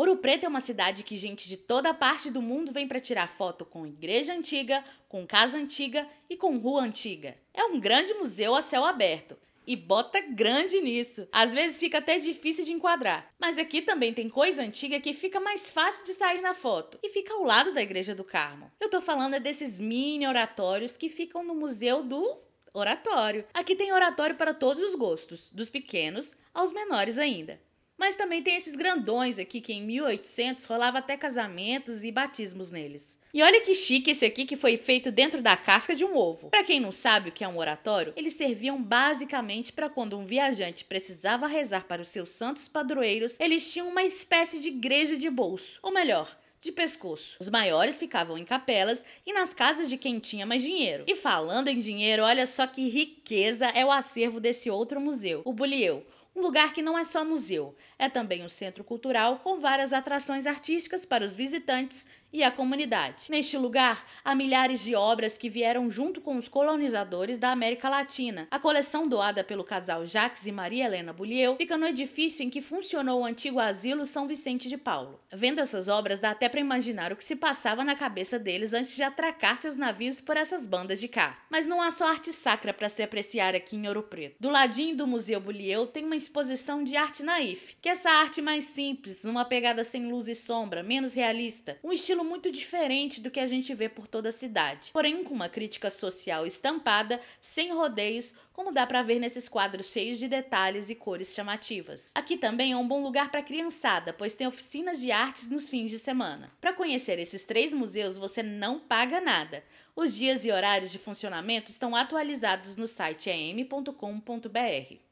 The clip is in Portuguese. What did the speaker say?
Ouro Preto é uma cidade que gente de toda parte do mundo vem para tirar foto com igreja antiga, com casa antiga e com rua antiga. É um grande museu a céu aberto. E bota grande nisso. Às vezes fica até difícil de enquadrar. Mas aqui também tem coisa antiga que fica mais fácil de sair na foto. E fica ao lado da Igreja do Carmo. Eu tô falando é desses mini oratórios que ficam no Museu do Oratório. Aqui tem oratório para todos os gostos, dos pequenos aos menores ainda. Mas também tem esses grandões aqui que em 1800 rolava até casamentos e batismos neles. E olha que chique esse aqui que foi feito dentro da casca de um ovo. Para quem não sabe o que é um oratório, eles serviam basicamente para quando um viajante precisava rezar para os seus santos padroeiros, eles tinham uma espécie de igreja de bolso, ou melhor, de pescoço. Os maiores ficavam em capelas e nas casas de quem tinha mais dinheiro. E falando em dinheiro, olha só que riqueza é o acervo desse outro museu, o Bullieu um lugar que não é só museu, é também um centro cultural com várias atrações artísticas para os visitantes e a comunidade. Neste lugar, há milhares de obras que vieram junto com os colonizadores da América Latina. A coleção doada pelo casal Jacques e Maria Helena Bulieu fica no edifício em que funcionou o antigo asilo São Vicente de Paulo. Vendo essas obras, dá até para imaginar o que se passava na cabeça deles antes de atracar seus navios por essas bandas de cá. Mas não há só arte sacra para se apreciar aqui em Ouro Preto. Do ladinho do Museu Bulieu tem uma exposição de arte naif, que é essa arte mais simples, numa pegada sem luz e sombra, menos realista, um estilo muito diferente do que a gente vê por toda a cidade, porém com uma crítica social estampada, sem rodeios, como dá para ver nesses quadros cheios de detalhes e cores chamativas. Aqui também é um bom lugar para criançada, pois tem oficinas de artes nos fins de semana. Para conhecer esses três museus, você não paga nada. Os dias e horários de funcionamento estão atualizados no site em.com.br.